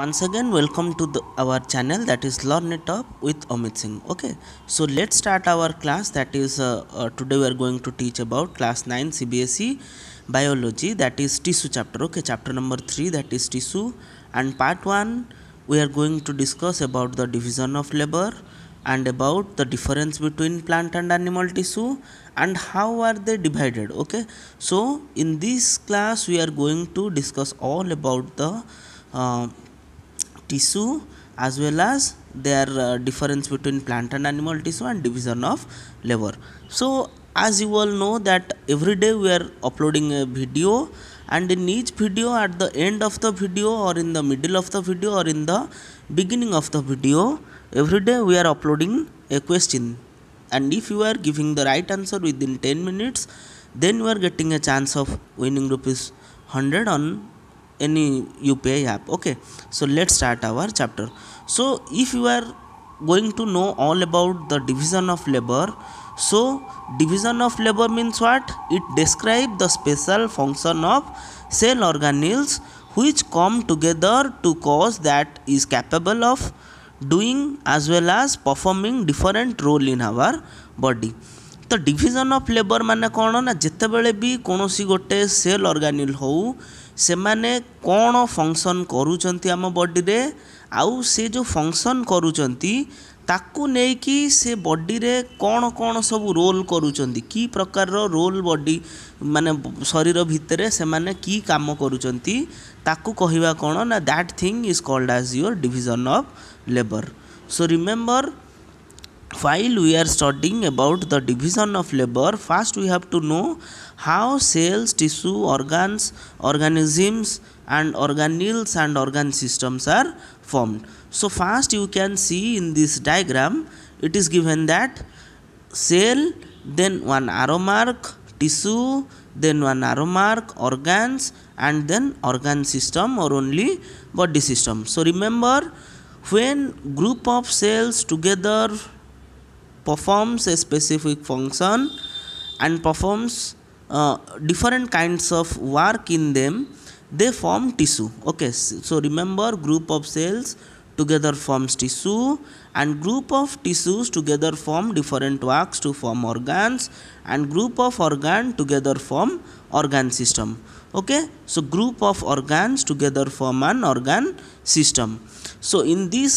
once again welcome to the, our channel that is learn it up with Amit Singh okay so let's start our class that is uh, uh, today we are going to teach about class 9 CBSE biology that is tissue chapter okay chapter number 3 that is tissue and part 1 we are going to discuss about the division of labor and about the difference between plant and animal tissue and how are they divided okay so in this class we are going to discuss all about the uh, tissue as well as their uh, difference between plant and animal tissue and division of labor so as you all know that every day we are uploading a video and in each video at the end of the video or in the middle of the video or in the beginning of the video every day we are uploading a question and if you are giving the right answer within 10 minutes then you are getting a chance of winning rupees 100 on any UPI app okay so let's start our chapter so if you are going to know all about the division of labor so division of labor means what it describes the special function of cell organelles which come together to cause that is capable of doing as well as performing different role in our body ତ division of labour ମାନେ କ'ଣ ନା ଯେତେବେଳେ ବି କୌଣସି ଗୋଟେ cell ଅର୍ଗାନିଲ୍ ହେଉ ସେମାନେ କ'ଣ ଫଙ୍କସନ୍ କରୁଛନ୍ତି ଆମ ବଡ଼ିରେ ଆଉ ସେ ଯେଉଁ ଫଙ୍କସନ୍ କରୁଛନ୍ତି ତାକୁ ନେଇକି ସେ ବଡ଼ିରେ କ'ଣ କ'ଣ ସବୁ ରୋଲ୍ କରୁଛନ୍ତି କି ପ୍ରକାରର ରୋଲ୍ ବଡ଼ି ମାନେ ଶରୀର ଭିତରେ ସେମାନେ କି କାମ କରୁଛନ୍ତି ତାକୁ କହିବା କ'ଣ ନା that thing is called as your division of labour so remember while we are studying about the division of labor first we have to know how cells tissue organs organisms and organelles and organ systems are formed so first you can see in this diagram it is given that cell then one arrow mark tissue then one arrow mark organs and then organ system or only body system so remember when group of cells together performs a specific function and performs uh, different kinds of work in them they form tissue okay so remember group of cells together forms tissue and group of tissues together form different works to form organs and group of organ together form organ system okay so group of organs together form an organ system so in this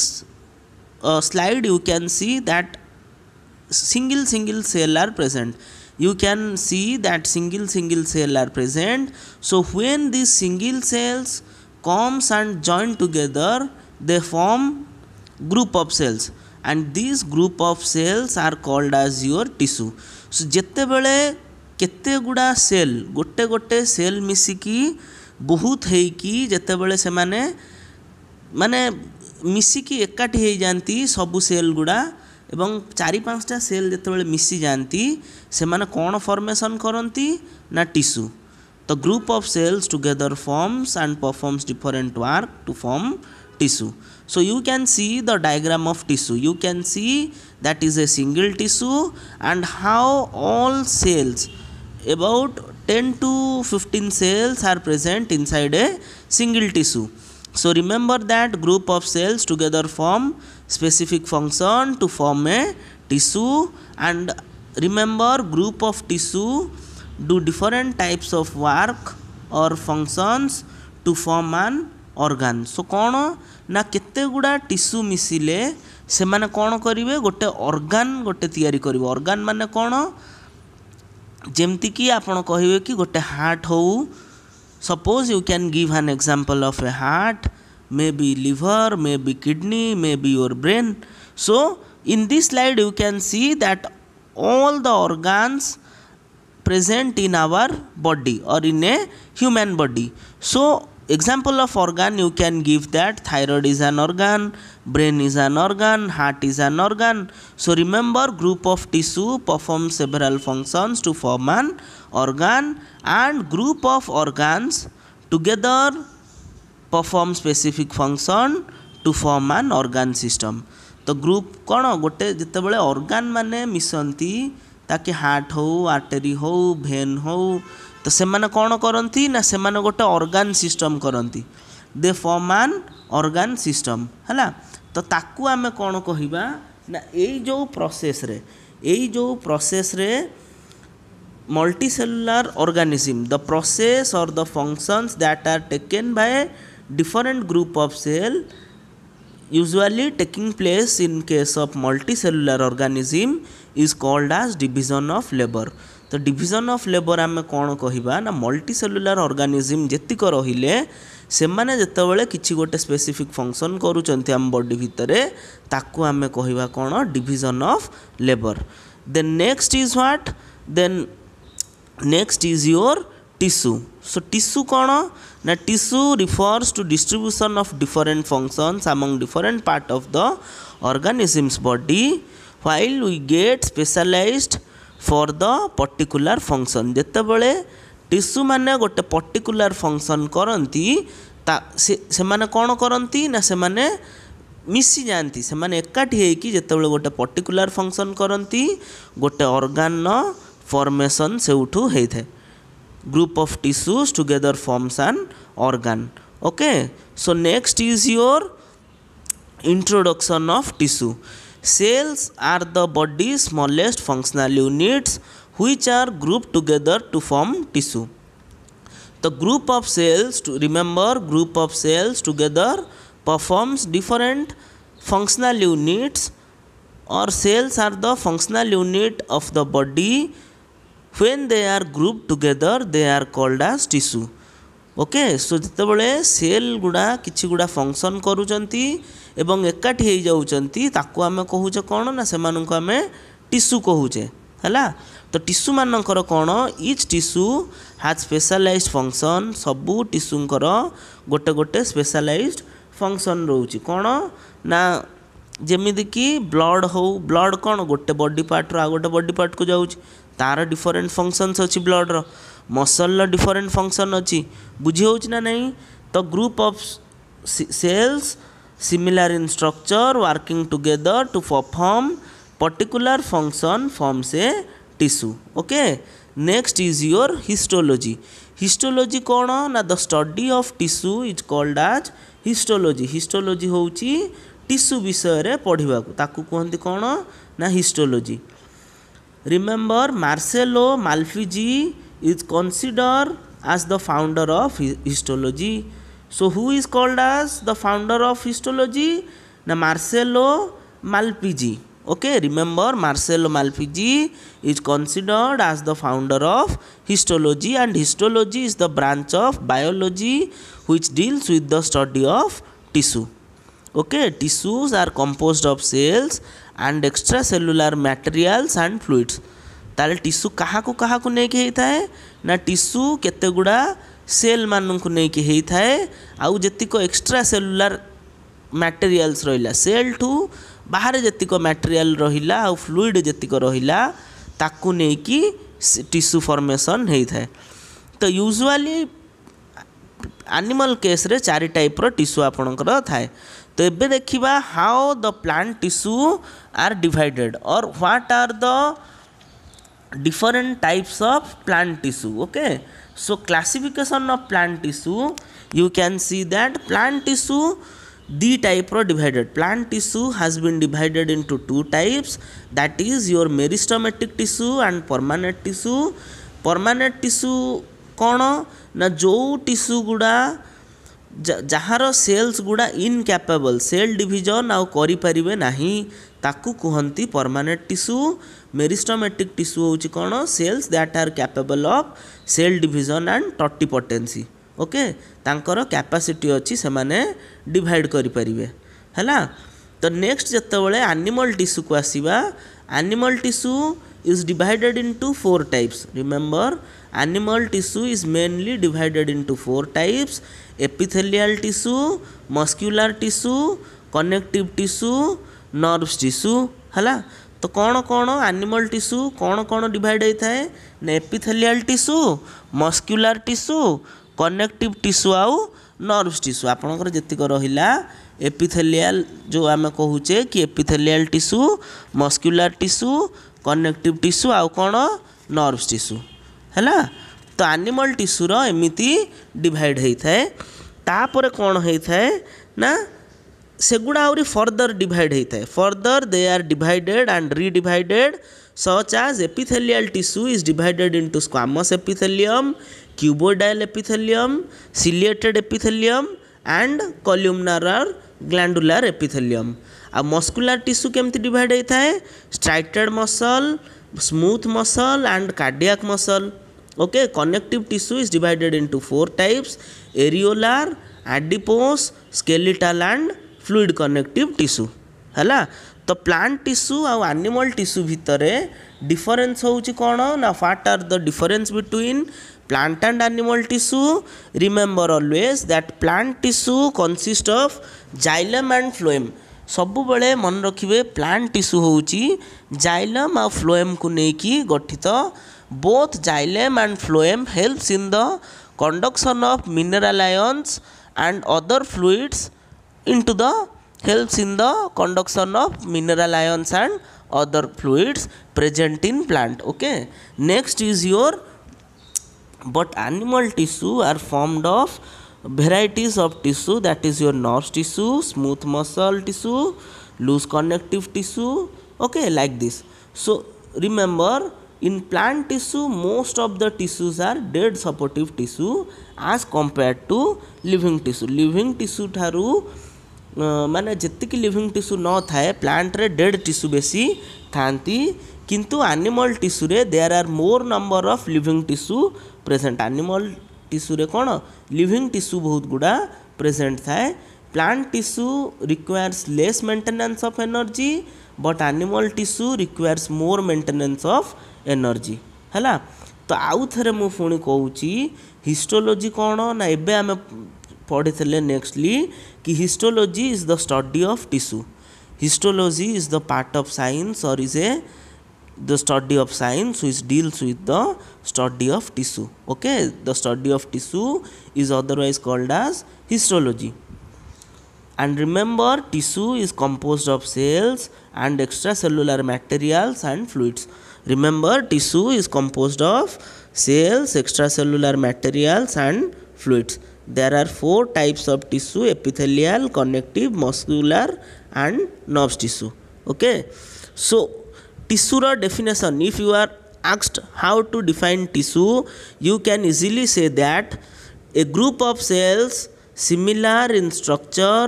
uh, slide you can see that single single cell are present you can see that single single cell are present so when these single cells comes and join together they form group of cells and these group of cells are called as your tissue so jete bele kete guda cell gote gote cell misiki ବହୁତ ହେଇକି ଯେତେବେଳେ ସେମାନେ ମାନେ ମିଶିକି ଏକାଠି ହେଇଯାନ୍ତି ସବୁ cell ଗୁଡ଼ା ଏବଂ ଚାରି ପାଞ୍ଚଟା ସେଲ୍ ଯେତେବେଳେ ମିଶିଯାଆନ୍ତି ସେମାନେ କ'ଣ ଫର୍ମେସନ୍ କରନ୍ତି ନା ଟିସୁ ତ group of cells together forms and performs different work to form tissue. So you can see the diagram of tissue. You can see that is a single tissue and how all cells about 10 to 15 cells are present inside a single tissue. So remember that group of cells together form specific function to form a tissue and remember group of tissue do different types of work or functions to form an organ so कौन ना केते गुड़ा tissue मिसिले से मैंने कौन करेंगे गोटे organ गोटे तैयारी करेंगे organ माने कौन ଯେମିତିକି ଆପଣ କହିବେ କି ଗୋଟେ ହାର୍ଟ ହେଉ suppose you can give an example of a heart maybe liver, maybe kidney, maybe your brain. So, in this slide you can see that all the organs present in our body or in a human body. So, example of organ you can give that thyroid is an organ, brain is an organ, heart is an organ. So, remember group of tissue perform several functions to form an organ and group of organs together perform specific function to form an organ system तो group कौन गोटे जितेबले organ माने मिसंती ताकि heart हो artery हो भेन हो तो से कौन करती ना से गोटे अर्गान सिस्टम करती they form an organ system है तो आम कौन कह ना यही जो प्रोसेस रे जो प्रोसेस रे multicellular organism the process or the functions that are taken by different group of cell usually taking place in case of multicellular organism is called as division of labor ତ division of labour ଆମେ କ'ଣ କହିବା ନା ମଲ୍ଟିସେଲୁଲାର organism ଯେତିକ ରହିଲେ ସେମାନେ ଯେତେବେଳେ କିଛି ଗୋଟେ ସ୍ପେସିଫିକ୍ ଫଙ୍କସନ୍ କରୁଛନ୍ତି ଆମ ବଡ଼ି ଭିତରେ ତାକୁ ଆମେ କହିବା କ'ଣ division of labour then next is what then next is your tissue So tissue kono? Now tissue refers to distribution of different functions among different part of the organism's body while we get specialized for the particular function. ଯେତେବେଳେ tissue ମାନେ ଗୋଟେ particular function କରନ୍ତି ତା ସେମାନେ କ'ଣ କରନ୍ତି ନା ସେମାନେ ମିଶିଯାଆନ୍ତି ସେମାନେ ଏକାଠି ହେଇକି ଯେତେବେଳେ ଗୋଟେ ପର୍ଟିକୁଲାର ଫଙ୍କସନ୍ କରନ୍ତି ଗୋଟେ ଅର୍ଗାନର ଫର୍ମେସନ୍ ସେଉଠୁ ହେଇଥାଏ group of tissues together forms an organ okay so next is your introduction of tissue cells are the body's smallest functional units which are grouped together to form tissue the group of cells to remember group of cells together performs different functional units or cells are the functional unit of the body when they are group together they are called as tissue okay so ଯେତେବେଳେ cell ଗୁଡ଼ା କିଛି ଗୁଡ଼ା function କରୁଛନ୍ତି ଏବଂ ଏକାଠି ହୋଇଯାଉଛନ୍ତି ତାକୁ ଆମେ କହୁଛେ କ'ଣ ନା ସେମାନଙ୍କୁ ଆମେ ଟିସୁ କହୁଛେ ହେଲା ତ ଟିସୁମାନଙ୍କର କ'ଣ each tissue has specialised function ସବୁ ଟିସୁଙ୍କର ଗୋଟେ ଗୋଟେ ସ୍ପେଶାଲାଇଜ୍ ଫଙ୍କସନ୍ ରହୁଛି କ'ଣ ନା ଯେମିତିକି ବ୍ଲଡ଼୍ ହେଉ ବ୍ଲଡ଼୍ କ'ଣ ଗୋଟେ ବଡ଼ି ପାର୍ଟରୁ ଆଉ ଗୋଟେ ବଡ଼ି ପାର୍ଟକୁ ଯାଉଛି ତାର ଡିଫରେଣ୍ଟ ଫଙ୍କସନ୍ସ ଅଛି ବ୍ଲଡ଼ର ମସଲର ଡିଫରେଣ୍ଟ ଫଙ୍କସନ୍ ଅଛି ବୁଝି ହେଉଛି ନା ନାହିଁ ତ group of cells similar in structure working together to perform particular function forms a tissue okay next is your histology histology କଣ ନା the study of tissue is called as histology histology ହେଉଛି tissue ବିଷୟରେ ପଢ଼ିବାକୁ ତାକୁ କୁହନ୍ତି କଣ ନା histology Remember, Marcello Malfigi is considered as the founder of histology. So, who is called as the founder of histology? Now, Marcello Malpighi. Okay, remember Marcello Malpighi is considered as the founder of histology, and histology is the branch of biology which deals with the study of tissue. okay tissues are composed of cells and extracellular materials and fluids ताले tissue कहाँ को कहाँ को लेकिन होता है ना tissue केते गुड़ा सेल मानक लेकिन होता है आउ जतिक एक्सट्रा सेलुलार मटेरियाल्स रहा सेल ठू बाहर जतिक मटेरियाल रहा आउ फ्लुइड जतिक रहा ताकू लेकि टिश्यू फर्मेसन होता है तो यूजुआली आनिमल केस्रे चार टाइप्र टिश्यू आपणकर थाए ତେବେ ଦେଖିବା how the plant tissue are divided or what are the different types of plant tissue okay so classification of plant tissue you can see that plant tissue the type are divided plant tissue has been divided into two types that is your meristematic tissue and permanent tissue permanent tissue कौन ना जो tissue गुड़ा ଯାହାର cells ଗୁଡ଼ା ଇନକ୍ୟାପେବଲ୍ cell division ଆଉ କରିପାରିବେ ନାହିଁ ତାକୁ କୁହନ୍ତି ପର୍ମାନେଣ୍ଟ ଟିସୁ ମେରିଷ୍ଟୋମେଟିକ୍ ଟିସୁ ହେଉଛି କ'ଣ cells that are capable of cell division and totipotency okay ତାଙ୍କର କ୍ୟାପାସିଟି ଅଛି ସେମାନେ ଡିଭାଇଡ଼ କରିପାରିବେ ହେଲା ତ ନେକ୍ସଟ ଯେତେବେଳେ ଆନିମଲ୍ ଟିସୁକୁ ଆସିବା animal tissue is divided into four types remember Animal tissue is mainly divided into four types epithelial tissue, muscular tissue, connective tissue, nerves tissue. Hala? तो कौन कौन आनिमल टिश्यू कौन कौन डिवाइड होता है epithelial tissue muscular tissue connective tissue आउ nervous tissue आपणकर जितक रहा एपिथेलियाल जो आम कहूचे कि epithelial tissue muscular tissue connective tissue आउ कौन नर्भस टिश्यू ହେଲା ତ ଆନିମଲ୍ ଟିସୁର ଏମିତି ଡିଭାଇଡ଼ ହେଇଥାଏ ତାପରେ କ'ଣ ହେଇଥାଏ ନା ସେଗୁଡ଼ା ଆହୁରି ଫର୍ଦର ଡିଭାଇଡ଼ ହେଇଥାଏ further they are divided and redivided such as epithelial tissue is divided into squamous epithelium cuboidal epithelium ciliated epithelium and columnar glandular epithelium ଆଉ ମସ୍କୁଲାର ଟିସୁ କେମିତି ଡିଭାଇଡ଼ ହେଇଥାଏ striated muscle smooth muscle and cardiac muscle okay connective tissue is divided into four types areolar adipose skeletal and fluid connective tissue ହେଲା ତ plant tissue ଆଉ animal tissue ଭିତରେ difference ହେଉଛି କ'ଣ ନା what are the difference between plant and animal tissue remember always that plant tissue consist of xylem and phloem ସବୁବେଳେ ମନେ ରଖିବେ ପ୍ଲାଣ୍ଟ ଟିସ୍ୟୁ ହେଉଛି ଜାଇଲମ୍ ଆଉ ଫ୍ଲୋଏମ୍କୁ ନେଇକି ଗଠିତ both xylem and phloem helps in the conduction of mineral ions and other fluids into the helps in the conduction of mineral ions and other fluids present in plant okay next is your but animal tissue are formed of varieties of tissue that is your nerve tissue smooth muscle tissue loose connective tissue okay like this so remember in plant tissue most of the tissues are dead supportive tissue as compared to living tissue living tissue ठारू ମାନେ ଯେତିକି living tissue ନଥାଏ ପ୍ଲାଣ୍ଟରେ dead tissue ବେଶୀ ଥାଆନ୍ତି କିନ୍ତୁ animal ଟିସୁରେ there are more number of living tissue present animal টিস্যুরে কোণ লিভিং টিস্যু বহুত গুড়া প্রেজেন্ট থাকে plant tissue requires less maintenance of energy but animal tissue requires more maintenance of energy ହେଲା ତ ଆଉ ଥରେ ମୁଁ ପୁଣି କହୁଛି ହିଷ୍ଟୋଲୋଜି କ'ଣ ନା ଏବେ ଆମେ ପଢ଼ିଥିଲେ ନେକ୍ସଟଲି କି histology is the study of tissue histology is the part of science or is a the study of science which deals with the study of tissue okay the study of tissue is otherwise called as histology and remember tissue is composed of cells and extracellular materials and fluids remember tissue is composed of cells extracellular materials and fluids there are four types of tissue epithelial connective muscular and nervous tissue okay so tissue definition if you are asked how to define tissue you can easily say that a group of cells similar in structure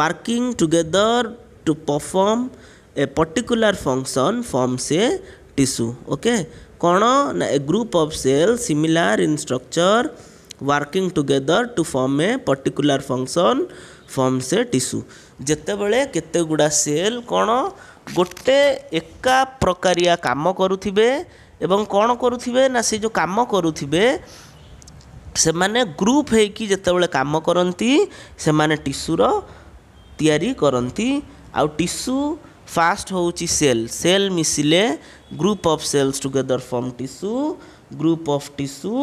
working together to perform a particular function forms a tissue okay କ'ଣ ନା a group of cell similar in structure working together to form a particular function form ସେ tissue ଯେତେବେଳେ କେତେଗୁଡ଼ା cell କ'ଣ ଗୋଟେ ଏକା ପ୍ରକାରିଆ କାମ କରୁଥିବେ ଏବଂ କ'ଣ କରୁଥିବେ ନା ସେ ଯେଉଁ କାମ କରୁଥିବେ ସେମାନେ ଗ୍ରୁପ୍ ହେଇକି ଯେତେବେଳେ କାମ କରନ୍ତି ସେମାନେ ଟିସୁର ତିଆରି କରନ୍ତି ଆଉ ଟିସୁ ଫାଷ୍ଟ ହେଉଛି ସେଲ୍ ସେଲ୍ ମିଶିଲେ group of cells together form tissue group of tissue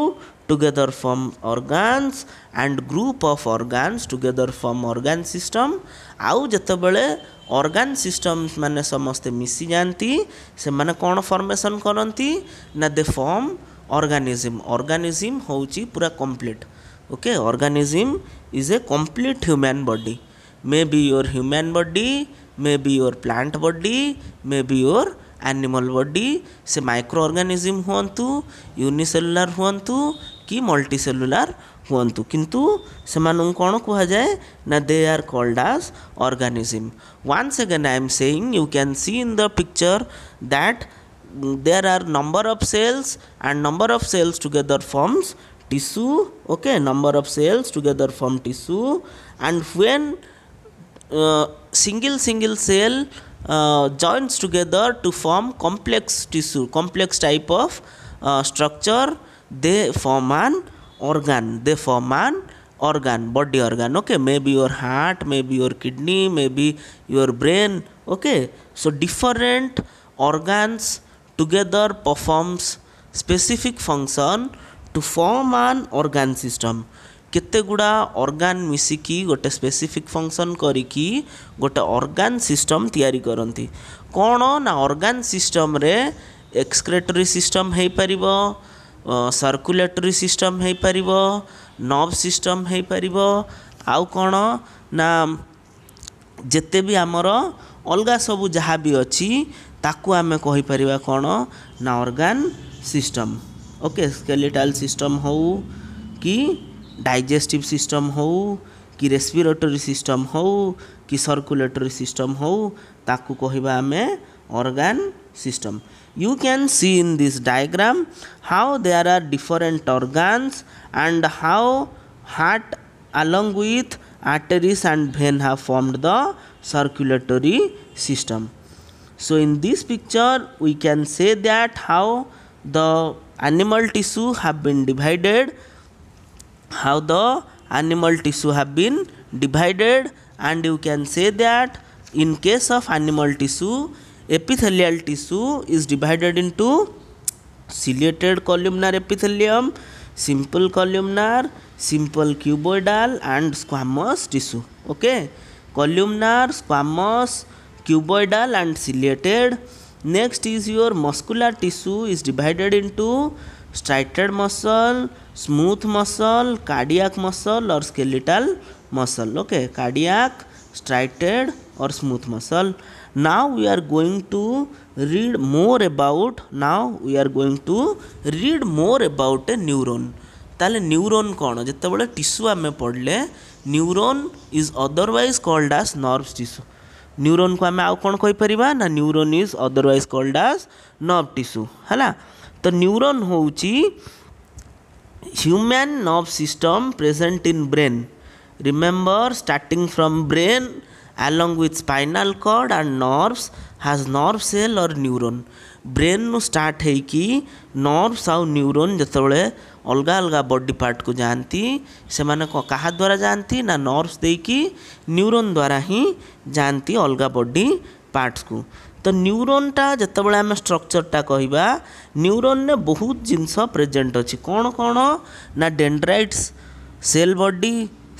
together form organs and group of organs together form organ system ଆଉ ଯେତେବେଳେ ଅର୍ଗାନ୍ ସିଷ୍ଟମ୍ସ ମାନେ ସମସ୍ତେ ମିଶିଯାଆନ୍ତି ସେମାନେ କ'ଣ ଫର୍ମେସନ୍ କରନ୍ତି ନା ଦେ ଫର୍ମ ଅର୍ଗାନିଜିମ୍ ଅର୍ଗାନିଜିମ୍ ହେଉଛି ପୁରା complete okay organism is a complete human body may be your human body may be your plant body may be your animal body ସେ ମାଇକ୍ରୋ ଅର୍ଗାନିଜିମ୍ ହୁଅନ୍ତୁ ୟୁନିସେଲୁଲାର ହୁଅନ୍ତୁ କି ମଲ୍ଟିସେଲୁଲାର कहतु किंतु से कौन कह जाए ना they are called as organism once second I am saying you can see in the picture that there are number of cells and number of cells together forms tissue okay number of cells together form tissue and when single single cell joints together to form complex tissue complex type of structure they form an organ. They form an organ, body organ. Okay, maybe your heart, maybe your kidney, maybe your brain. Okay, so different organs together performs specific function to form an organ system. କେତେ ଗୁଡ଼ା organ ମିଶିକି ଗୋଟେ specific function କରିକି ଗୋଟେ organ system ତିଆରି କରନ୍ତି କ'ଣ ନା ଅର୍ଗାନ୍ ସିଷ୍ଟମ୍ରେ ଏକ୍ସକ୍ରେଟୋରୀ ସିଷ୍ଟମ୍ ହେଇପାରିବ ସର୍କୁଲେଟୋରୀ ସିଷ୍ଟମ୍ ହେଇପାରିବ ନର୍ଭ ସିଷ୍ଟମ୍ ହେଇପାରିବ ଆଉ କ'ଣ ନା ଯେତେ ବି ଆମର ଅଲଗା ସବୁ ଯାହା ବି ଅଛି ତାକୁ ଆମେ କହିପାରିବା କ'ଣ ନା organ system okay skeletal system ହେଉ କି ଡାଇଜେଷ୍ଟିଭ୍ ସିଷ୍ଟମ୍ ହେଉ କି ରେସ୍ପିରେଟୋରୀ ସିଷ୍ଟମ୍ ହେଉ କି ସର୍କୁଲେଟୋରୀ ସିଷ୍ଟମ୍ ହେଉ ତାକୁ କହିବା ଆମେ organ system. You can see in this diagram how there are different organs and how heart along with arteries and vein have formed the circulatory system. So in this picture we can say that how the animal tissue have been divided, how the animal tissue have been divided and you can say that in case of animal tissue epithelial tissue is divided into ciliated columnar epithelium simple columnar simple cuboidal and squamous tissue okay columnar squamous cuboidal and ciliated next is your muscular tissue is divided into striated muscle smooth muscle cardiac muscle और skeletal muscle okay cardiac striated और smooth muscle now we are going to read more about now we are going to read more about a neuron তাহলে neuron কোণ যেতবে tissue আমি পড়লে neuron is otherwise called আজ নর্ভস tissue neuron को आम आउ कौन कहीपर ना neuron is otherwise called as nerve tissue है तो न्यूरोन हूँ human nerve system present in brain Remember, starting from brain along with spinal cord and nerves has nerve cell or neuron. Brain ରୁ ଷ୍ଟାର୍ଟ ହେଇକି nerves ଆଉ neuron ଯେତେବେଳେ ଅଲଗା ଅଲଗା body ପାର୍ଟକୁ ଯାଆନ୍ତି ସେମାନେ କାହା ଦ୍ୱାରା ଯାଆନ୍ତି ନା ନର୍ଭସ୍ ଦେଇକି ନ୍ୟୁରୋନ୍ ଦ୍ୱାରା ହିଁ ଯାଆନ୍ତି ଅଲଗା ବଡି ପାର୍ଟସ୍କୁ ତ ନ୍ୟୁରୋନ୍ଟା ଯେତେବେଳେ ଆମେ ଷ୍ଟ୍ରକ୍ଚର୍ଟା କହିବା ନ୍ୟୁରୋନ୍ରେ ବହୁତ ଜିନିଷ ପ୍ରେଜେଣ୍ଟ ଅଛି କ'ଣ କ'ଣ ନା dendrites cell body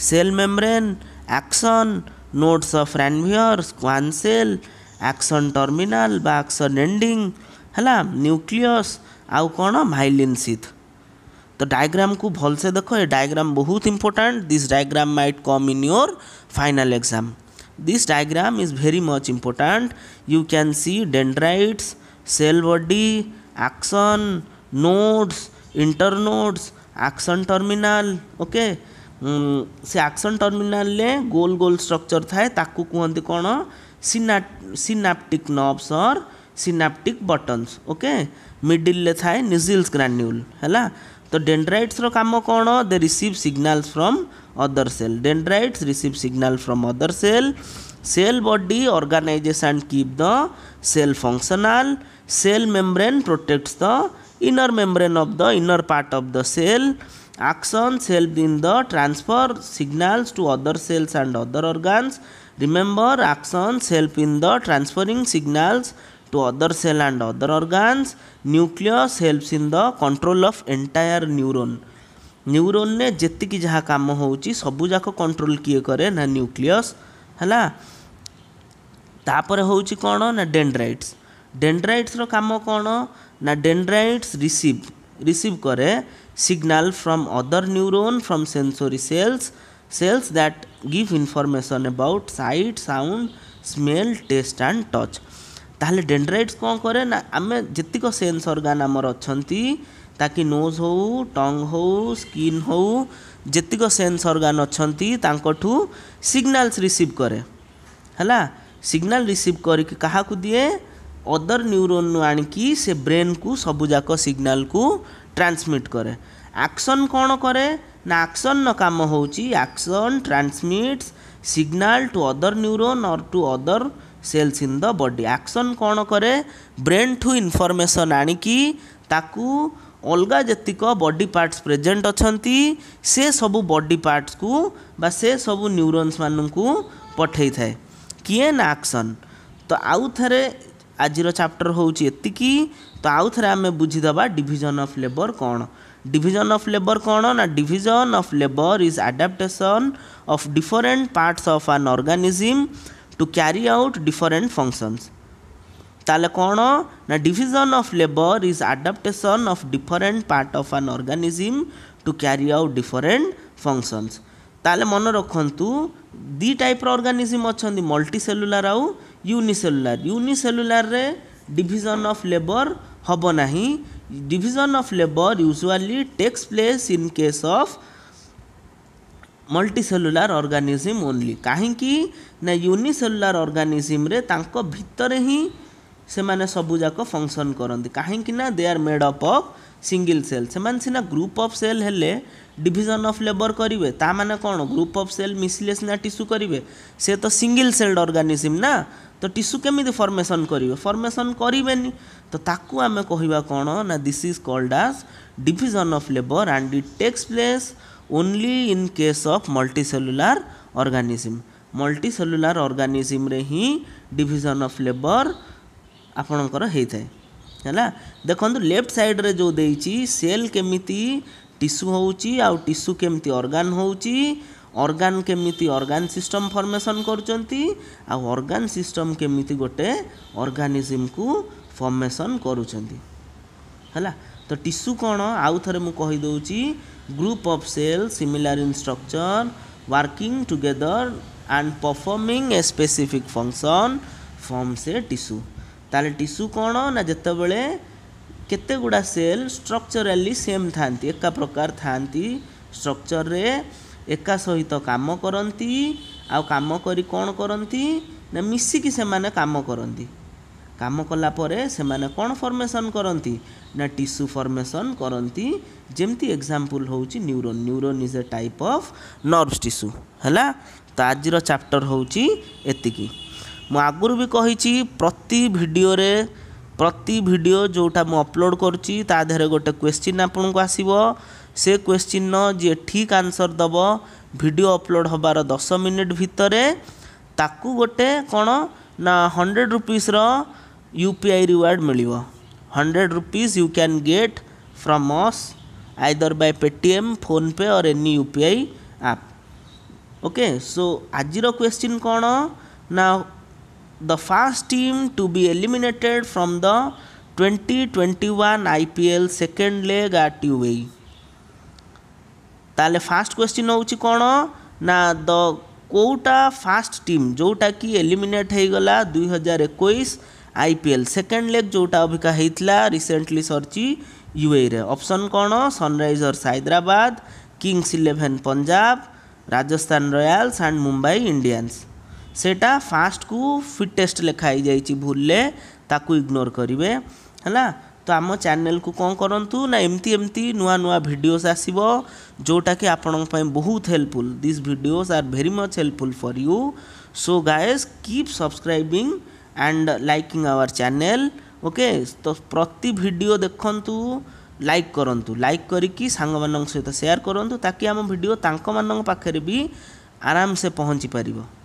cell membrane, axon, nodes of Ranvier, Schwann cell, axon terminal ବା axon ending ହେଲା nucleus ଆଉ କ'ଣ myelin तो डायग्राम को भलसे देख ए डायग्राम बहुत important this diagram might come in your final exam this diagram is very much important you can see dendrites cell body axon nodes internodes axon terminal okay okay? ସେ ଟର୍ମିନାଲରେ ଗୋଲ ଗୋଲ structure ଥାଏ ତାକୁ କୁହନ୍ତି କ'ଣ ସିନା synaptic knobs or synaptic buttons okay ମିଡିଲରେ ଥାଏ ନିଜିଲ୍ସ granule ହେଲା ତ ଡେଣ୍ଡ୍ରାଇଟ୍ସର କାମ କ'ଣ they receive signals from other cell dendrites receive signal from other cell cell body organizes and keep the cell functional cell membrane protects the inner membrane of the inner part of the cell Actions help in the transfer signals to other cells and other organs. Remember, axons help in the transferring signals to other cell and other organs. Nucleus helps in the control of entire neuron. Neuron ने ଯେତିକି ଯାହା କାମ ହେଉଛି ସବୁଯାକ control କିଏ କରେ ନା nucleus ହେଲା ତାପରେ ହେଉଛି କ'ଣ ନା ଡେଣ୍ଡ୍ରାଇଟ୍ସ ଡେଣ୍ଡ୍ରାଇଟ୍ସର କାମ କ'ଣ ନା ଡେଣ୍ଡ୍ରାଇଟ୍ସ ରିସିଭ୍ ରିସିଭ୍ କରେ signal from other neuron from sensory cells cells that give information about sight sound smell taste and touch ତାହେଲେ ଡେଣ୍ଡ୍ରାଇଟ୍ସ କ'ଣ କରେ ନା ଆମେ ଯେତିକ ସେନ୍ସ ଅର୍ଗାନ୍ ଆମର ଅଛନ୍ତି ତାକି ନୋଜ୍ ହେଉ ଟଙ୍ଗ୍ ହେଉ ସ୍କିନ୍ ହେଉ ଯେତିକ ସେନ୍ସ ଅର୍ଗାନ୍ ଅଛନ୍ତି ତାଙ୍କଠୁ ସିଗ୍ନାଲ୍ସ ରିସିଭ୍ କରେ ହେଲା ସିଗ୍ନାଲ୍ ରିସିଭ୍ କରିକି କାହାକୁ ଦିଏ ଅଦର ନ୍ୟୁରୋନ୍ରୁ ଆଣିକି ସେ ବ୍ରେନ୍କୁ ସବୁଯାକ ସିଗ୍ନାଲ୍କୁ ટ્રાન્સમિટ કરે આક્સન କ'ଣ કરે ના આક્સનનો કામ ହେଉଛି axon transmits signal to other neuron or to other cells in the body axon କ'ଣ କରେ ବ୍ରେନ୍ଠୁ ଇନଫର୍ମେସନ୍ ଆଣିକି ତାକୁ ଅଲଗା ଯେତିକ ବଡି ପାର୍ଟସ୍ ପ୍ରେଜେଣ୍ଟ ଅଛନ୍ତି ସେ ସବୁ ବଡି ପାର୍ଟସ୍କୁ ବା ସେ ସବୁ ନ୍ୟୁରୋନ୍ସମାନଙ୍କୁ ପଠାଇଥାଏ କିଏ ନା ଆକ୍ସନ୍ ତ ଆଉ ଥରେ ଆଜିର ଚାପ୍ଟର ହେଉଛି ଏତିକି ତ ଆଉଥରେ ଆମେ ବୁଝିଦେବା ଡିଭିଜନ୍ ଅଫ୍ ଲେବର୍ କ'ଣ ଡିଭିଜନ୍ ଅଫ୍ ଲେବର୍ କ'ଣ ନା division of labour is adaptation of different parts of an organism to carry out different functions ତାହେଲେ କ'ଣ ନା division of labour is adaptation of different part of an organism to carry out different functions ତାହେଲେ ମନେ ରଖନ୍ତୁ ଦୁଇ ଟାଇପ୍ର organism ଅଛନ୍ତି multicellular ଆଉ ୟୁନିସେଲୁଲାର ୟୁନିସେଲୁଲାରରେ ଡିଭିଜନ୍ ଅଫ୍ ଲେବର୍ ହେବ ନାହିଁ division of labour usually tax place in case of multicellular organism only କାହିଁକି ନା ୟୁନିସେଲୁଲାର ଅର୍ଗାନିଜିମ୍ରେ ତାଙ୍କ ଭିତରେ ହିଁ ସେମାନେ ସବୁଯାକ ଫଙ୍କସନ୍ କରନ୍ତି କାହିଁକି ନା they are made up of single cell ସେମାନେ ସିନା ଗ୍ରୁପ୍ ଅଫ୍ ସେଲ୍ ହେଲେ ଡିଭିଜନ୍ ଅଫ୍ ଲେବର୍ କରିବେ ତା'ମାନେ କ'ଣ ଗ୍ରୁପ୍ ଅଫ୍ ସେଲ୍ ମିଶିଲେ ସିନା ଟିସୁ କରିବେ ସେ ତ ସିଙ୍ଗିଲ୍ ସେଲ୍ଡ ଅର୍ଗାନିଜିମ୍ ନା ତ ଟିସୁ କେମିତି ଫର୍ମେସନ୍ କରିବେ ଫର୍ମେସନ୍ କରିବେନି ତ ତାକୁ ଆମେ କହିବା କ'ଣ ନା this is called as division of labour and it takes place only in case of multicellular organism multicellular ଅର୍ଗାନିଜିମ୍ରେ ହିଁ ଡିଭିଜନ୍ ଅଫ୍ ଲେବର୍ ଆପଣଙ୍କର ହେଇଥାଏ ହେଲା ଦେଖନ୍ତୁ ଲେଫ୍ଟ ସାଇଡ଼୍ରେ ଯେଉଁ ଦେଇଛି ସେଲ୍ କେମିତି ଟିସୁ ହେଉଛି ଆଉ ଟିସୁ କେମିତି ଅର୍ଗାନ୍ ହେଉଛି ଅର୍ଗାନ୍ କେମିତି ଅର୍ଗାନ୍ ସିଷ୍ଟମ୍ ଫର୍ମେସନ୍ କରୁଛନ୍ତି ଆଉ ଅର୍ଗାନ୍ ସିଷ୍ଟମ୍ କେମିତି ଗୋଟେ ଅର୍ଗାନିଜିମ୍କୁ ଫର୍ମେସନ୍ କରୁଛନ୍ତି ହେଲା ତ ଟିସୁ କ'ଣ ଆଉ ଥରେ ମୁଁ କହିଦେଉଛି group of cell similar in structure working together and performing a specific function forms a tissue ତାହେଲେ ଟିସୁ କ'ଣ ନା ଯେତେବେଳେ କେତେ ଗୁଡ଼ା ସେଲ୍ ଷ୍ଟ୍ରକ୍ଚରାଲି ସେମ୍ ଥାନ୍ତି ଏକା ପ୍ରକାର ଥାନ୍ତି ଷ୍ଟ୍ରକ୍ଚରରେ ଏକା ସହିତ କାମ କରନ୍ତି ଆଉ କାମ କରି କ'ଣ କରନ୍ତି ନା ମିଶିକି ସେମାନେ କାମ କରନ୍ତି କାମ କଲା ପରେ ସେମାନେ କ'ଣ ଫର୍ମେସନ୍ କରନ୍ତି ନା ଟିସୁ ଫର୍ମେସନ୍ କରନ୍ତି ଯେମିତି ଏକ୍ଜାମ୍ପଲ୍ ହେଉଛି neuron neuron is a type of nervous tissue ହେଲା ତ ଆଜିର ଚାପ୍ଟର ହେଉଛି ଏତିକି ମୁଁ ଆଗରୁ ବି କହିଛି ପ୍ରତି ଭିଡ଼ିଓରେ ପ୍ରତି ଭିଡ଼ିଓ ଯେଉଁଟା ମୁଁ ଅପଲୋଡ଼ କରୁଛି ତା ଦେହରେ ଗୋଟେ କ୍ୱେଶ୍ଚିନ୍ ଆପଣଙ୍କୁ ଆସିବ ସେ କ୍ୱେଶ୍ଚିନ୍ର ଯିଏ ଠିକ୍ ଆନ୍ସର୍ ଦେବ ଭିଡ଼ିଓ ଅପଲୋଡ଼ ହେବାର ଦଶ ମିନିଟ୍ ଭିତରେ ତାକୁ ଗୋଟେ କ'ଣ ନା ହଣ୍ଡ୍ରେଡ଼ ରୁପିସ୍ର ୟୁ ପି ଆଇ ରିୱାର୍ଡ଼ ମିଳିବ hundred rupees you can get from us either by Paytm PhonePe or any U P I app okay so ଆଜିର କ୍ୱେଶ୍ଚିନ୍ କ'ଣ ନା the first team to be eliminated from the 2021 IPL second leg at UAE তাহলে first question হচ্ছে কোণ না দ কোটা first team যেটা কি eliminate হয়ে গলা দুই হাজার একুশ আইপিএল সেকেন্ড লেগ যেটা অবিকা হয়েছিল রিসেন্টলি সরছি ୟୁଏରେ ଅପସନ୍ କ'ଣ Sunrisers Hyderabad Kings Eleven Punjab Rajasthan Royals and Mumbai Indians ସେଇଟା ଫାଷ୍ଟକୁ ଫିଟେଷ୍ଟ ଲେଖା ହେଇଯାଇଛି ଭୁଲରେ ତାକୁ ଇଗ୍ନୋର କରିବେ ହେଲା ତ ଆମ ଚ୍ୟାନେଲକୁ କ'ଣ କରନ୍ତୁ ନା ଏମିତି ଏମିତି ନୂଆ ନୂଆ ଭିଡ଼ିଓସ୍ ଆସିବ ଯେଉଁଟାକି ଆପଣଙ୍କ ପାଇଁ ବହୁତ helpful this videos are very much helpful for you so guys keep subscribing and liking our channel okay ତ ପ୍ରତି ଭିଡ଼ିଓ ଦେଖନ୍ତୁ ଲାଇକ୍ କରନ୍ତୁ ଲାଇକ୍ କରିକି ସାଙ୍ଗମାନଙ୍କ ସହିତ ସେୟାର କରନ୍ତୁ ତାକି ଆମ ଭିଡ଼ିଓ ତାଙ୍କମାନଙ୍କ ପାଖରେ ବି ଆରାମସେ ପହଞ୍ଚି ପାରିବ